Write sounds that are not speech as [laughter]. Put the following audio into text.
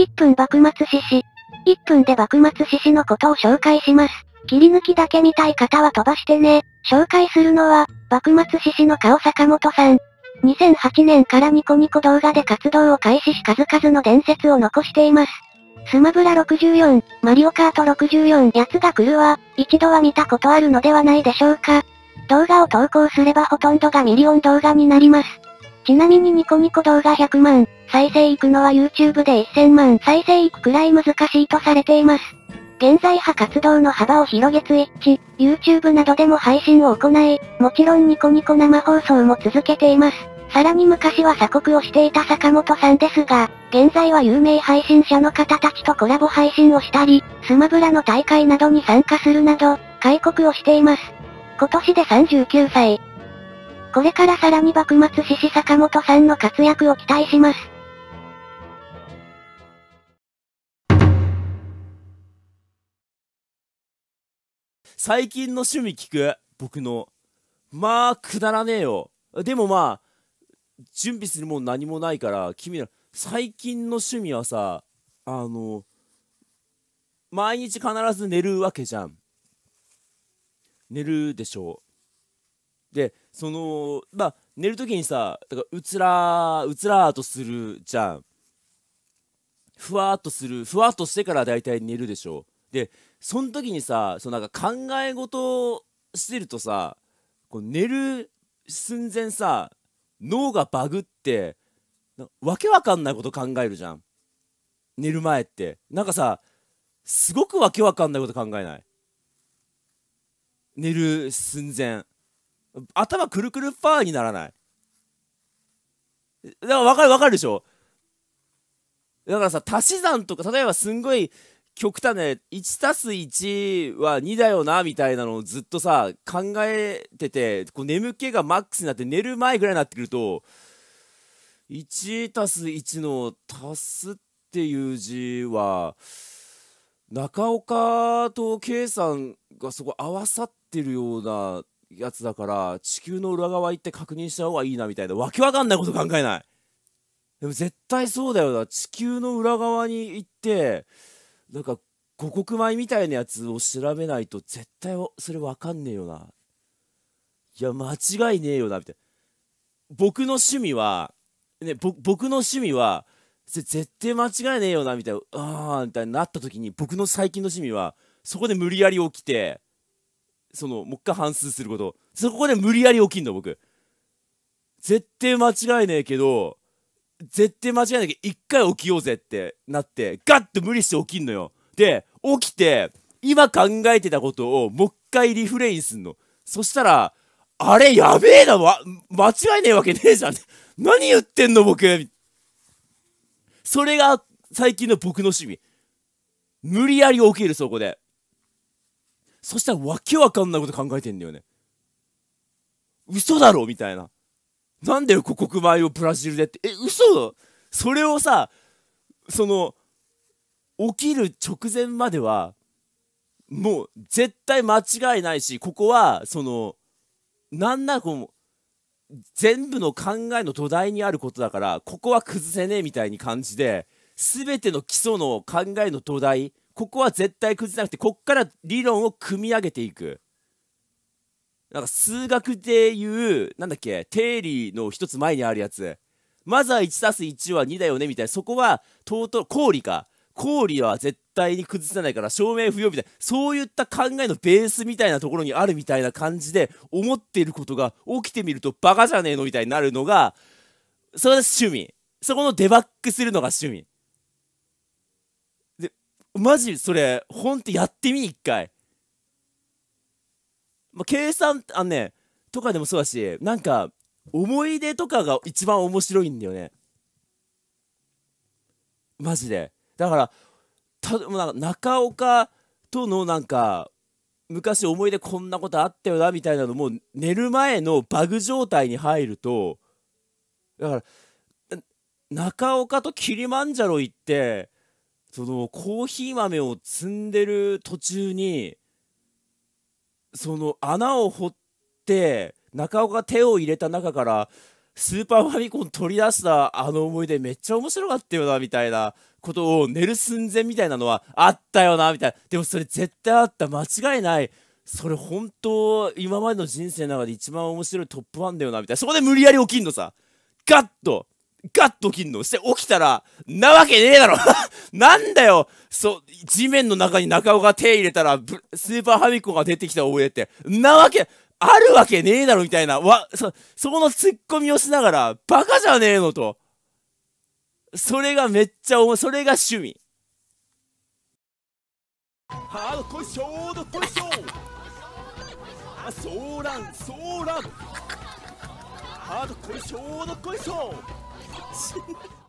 1分幕末志士。1分で幕末志士のことを紹介します。切り抜きだけ見たい方は飛ばしてね。紹介するのは、幕末志士の顔坂本さん。2008年からニコニコ動画で活動を開始し数々の伝説を残しています。スマブラ64、マリオカート64やつが来るわ、一度は見たことあるのではないでしょうか。動画を投稿すればほとんどがミリオン動画になります。ちなみにニコニコ動画100万、再生いくのは YouTube で1000万再生いくくらい難しいとされています。現在派活動の幅を広げ Twitch、YouTube などでも配信を行い、もちろんニコニコ生放送も続けています。さらに昔は鎖国をしていた坂本さんですが、現在は有名配信者の方たちとコラボ配信をしたり、スマブラの大会などに参加するなど、開国をしています。今年で39歳。これからさらに幕末志士坂本さんの活躍を期待します。最近の趣味聞く僕の。まあ、くだらねえよ。でもまあ、準備するもん何もないから、君ら、最近の趣味はさ、あの、毎日必ず寝るわけじゃん。寝るでしょう。で、その、まあ、寝るときにさ、だからうつらうつらーとするじゃん。ふわっとする、ふわっとしてから大体寝るでしょう。で、その時にさそのなんか考え事をしてるとさこう寝る寸前さ脳がバグってわけわかんないこと考えるじゃん寝る前ってなんかさすごくわけわかんないこと考えない寝る寸前頭くるくるファーにならないだからわかるわかるでしょだからさ足し算とか例えばすんごい極端ね、1たす1は2だよな、みたいなのをずっとさ、考えてて、こう眠気がマックスになって寝る前ぐらいになってくると、1たす1の足すっていう字は、中岡と K さんがそこ合わさってるようなやつだから地球の裏側行って確認した方がいいなみたいなわけわかんないこと考えないでも絶対そうだよな地球の裏側に行ってなんか五穀米みたいなやつを調べないと絶対それわかんねえよないや間違いねえよなみたいな僕の趣味はね僕の趣味は絶対間違いねえよなみたいなあーみたいになった時に僕の最近の趣味はそこで無理やり起きてそのもう一回反数することそこで無理やり起きんの僕絶対間違いねえけど絶対間違いなきゃ一回起きようぜってなってガッと無理して起きんのよで起きて今考えてたことをもう一回リフレインすんのそしたらあれやべえなわ間違いねえわけねえじゃん [laughs] 何言ってんの僕それが最近の僕の趣味無理やり起きるそこでそしたらわけわかんないこと考えてんだよね嘘だろみたいななんだよ、こ国米をブラジルでって。え、嘘それをさ、その、起きる直前までは、もう絶対間違いないし、ここは、その、なんならこう、全部の考えの土台にあることだから、ここは崩せねえみたいに感じで、全ての基礎の考えの土台、ここは絶対崩せなくて、こっから理論を組み上げていく。なんか数学でいう、なんだっけ、定理の一つ前にあるやつ。まずは1たす1は2だよね、みたいな。そこは、トート、氷か。氷は絶対に崩せないから、証明不要みたいな。そういった考えのベースみたいなところにあるみたいな感じで、思っていることが起きてみるとバカじゃねえのみたいになるのが、それが趣味。そこのデバッグするのが趣味。で、マジそれ、ほんとやってみ、一回。まあ、計算あのねとかでもそうだしなんか思い出とかが一番面白いんだよねマジでだからたなんか中岡とのなんか昔思い出こんなことあったよなみたいなのも寝る前のバグ状態に入るとだから中岡とキリマンジャロ行ってそのコーヒー豆を摘んでる途中にその穴を掘って中岡が手を入れた中からスーパーファミコン取り出したあの思い出めっちゃ面白かったよなみたいなことを寝る寸前みたいなのはあったよなみたいなでもそれ絶対あった間違いないそれ本当今までの人生の中で一番面白いトップ1だよなみたいなそこで無理やり起きんのさガッとガッと起きんの。して起きたら、なわけねえだろ [laughs] なんだよそう、地面の中に中尾が手入れたら、スーパーハミコンが出てきた覚えって。なわけ、あるわけねえだろみたいな。わ、そ、そこのツッコミをしながら、バカじゃねえのと。それがめっちゃおそれが趣味。ハードこいしょーどこいしょーあ、そうらん、そうらん。ハードこイショードコイショー Yes. [laughs]